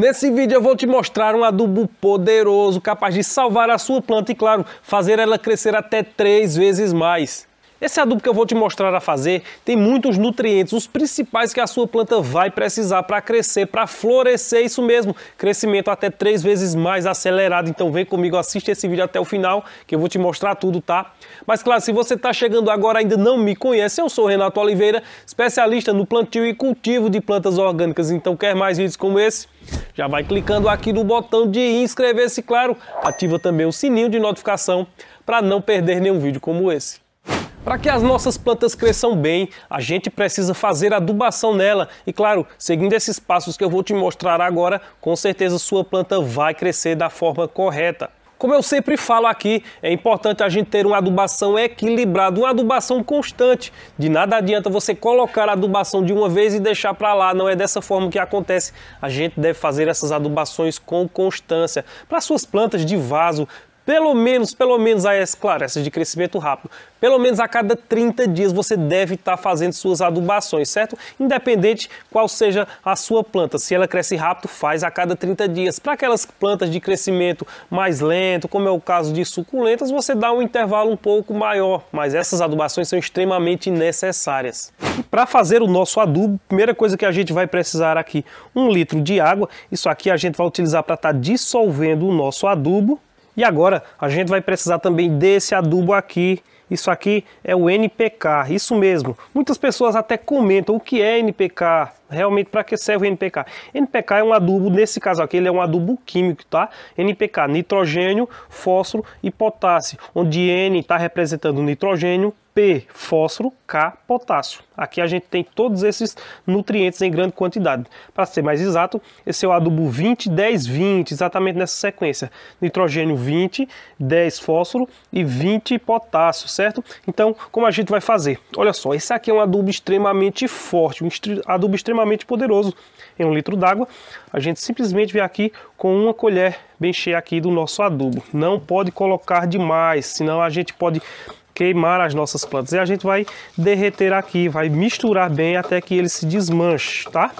Nesse vídeo eu vou te mostrar um adubo poderoso, capaz de salvar a sua planta e, claro, fazer ela crescer até três vezes mais. Esse adubo que eu vou te mostrar a fazer tem muitos nutrientes, os principais que a sua planta vai precisar para crescer, para florescer, isso mesmo, crescimento até três vezes mais acelerado. Então vem comigo, assiste esse vídeo até o final, que eu vou te mostrar tudo, tá? Mas claro, se você está chegando agora ainda não me conhece, eu sou Renato Oliveira, especialista no plantio e cultivo de plantas orgânicas. Então quer mais vídeos como esse? Já vai clicando aqui no botão de inscrever-se, claro, ativa também o sininho de notificação para não perder nenhum vídeo como esse. Para que as nossas plantas cresçam bem, a gente precisa fazer adubação nela. E claro, seguindo esses passos que eu vou te mostrar agora, com certeza sua planta vai crescer da forma correta. Como eu sempre falo aqui, é importante a gente ter uma adubação equilibrada, uma adubação constante. De nada adianta você colocar a adubação de uma vez e deixar para lá, não é dessa forma que acontece. A gente deve fazer essas adubações com constância para suas plantas de vaso, pelo menos, pelo menos, aí, claro, essas de crescimento rápido, pelo menos a cada 30 dias você deve estar tá fazendo suas adubações, certo? Independente qual seja a sua planta. Se ela cresce rápido, faz a cada 30 dias. Para aquelas plantas de crescimento mais lento, como é o caso de suculentas, você dá um intervalo um pouco maior, mas essas adubações são extremamente necessárias. Para fazer o nosso adubo, primeira coisa que a gente vai precisar aqui, um litro de água. Isso aqui a gente vai utilizar para estar tá dissolvendo o nosso adubo. E agora a gente vai precisar também desse adubo aqui. Isso aqui é o NPK, isso mesmo. Muitas pessoas até comentam o que é NPK, realmente para que serve o NPK. NPK é um adubo, nesse caso aqui, ele é um adubo químico, tá? NPK, nitrogênio, fósforo e potássio, onde N está representando nitrogênio, P, fósforo, K, potássio. Aqui a gente tem todos esses nutrientes em grande quantidade. Para ser mais exato, esse é o adubo 20, 10, 20, exatamente nessa sequência. Nitrogênio 20, 10 fósforo e 20 potássio, certo? Então, como a gente vai fazer? Olha só, esse aqui é um adubo extremamente forte, um adubo extremamente poderoso. Em um litro d'água, a gente simplesmente vem aqui com uma colher bem cheia aqui do nosso adubo. Não pode colocar demais, senão a gente pode queimar as nossas plantas. E a gente vai derreter aqui, vai misturar bem até que ele se desmanche, tá?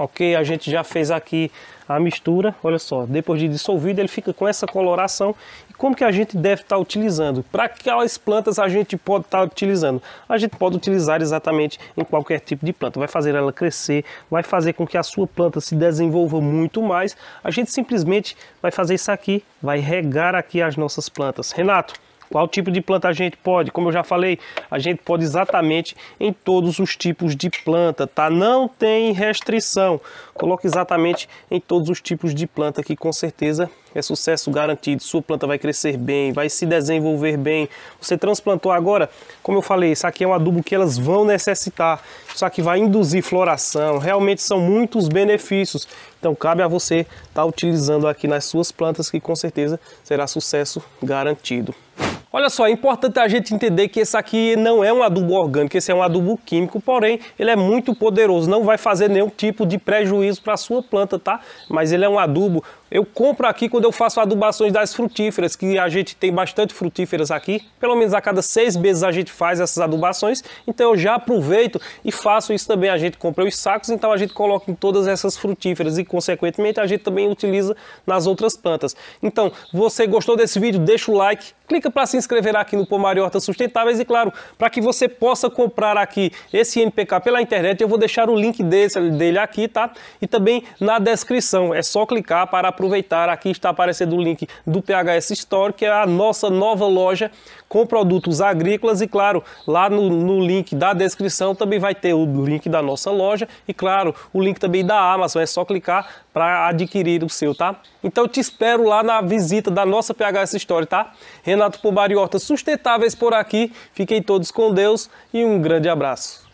ok? A gente já fez aqui a mistura, olha só, depois de dissolvido ele fica com essa coloração. E como que a gente deve estar tá utilizando? Para quais plantas a gente pode estar tá utilizando? A gente pode utilizar exatamente em qualquer tipo de planta, vai fazer ela crescer, vai fazer com que a sua planta se desenvolva muito mais. A gente simplesmente vai fazer isso aqui, vai regar aqui as nossas plantas. Renato, qual tipo de planta a gente pode? Como eu já falei, a gente pode exatamente em todos os tipos de planta, tá? Não tem restrição. Coloque exatamente em todos os tipos de planta que com certeza é sucesso garantido. Sua planta vai crescer bem, vai se desenvolver bem. Você transplantou agora, como eu falei, isso aqui é um adubo que elas vão necessitar. Isso aqui vai induzir floração. Realmente são muitos benefícios. Então cabe a você estar tá utilizando aqui nas suas plantas que com certeza será sucesso garantido. Olha só, é importante a gente entender que esse aqui não é um adubo orgânico, esse é um adubo químico, porém ele é muito poderoso, não vai fazer nenhum tipo de prejuízo para a sua planta, tá? Mas ele é um adubo. Eu compro aqui quando eu faço adubações das frutíferas, que a gente tem bastante frutíferas aqui, pelo menos a cada seis meses a gente faz essas adubações, então eu já aproveito e faço isso também. A gente compra os sacos, então a gente coloca em todas essas frutíferas e consequentemente a gente também utiliza nas outras plantas. Então, você gostou desse vídeo? Deixa o like, clica para se inscreverá aqui no Pomário Hortas Sustentáveis e, claro, para que você possa comprar aqui esse NPK pela internet, eu vou deixar o link desse, dele aqui, tá? E também na descrição. É só clicar para aproveitar. Aqui está aparecendo o link do PHS Store, que é a nossa nova loja com produtos agrícolas e, claro, lá no, no, link da descrição também vai ter o link da nossa loja e, claro, o link também da Amazon. É só clicar para adquirir o seu, tá? Então, te espero lá na visita da nossa PHS Store, tá? Renato Pombar Cariotas Sustentáveis por aqui. Fiquem todos com Deus e um grande abraço.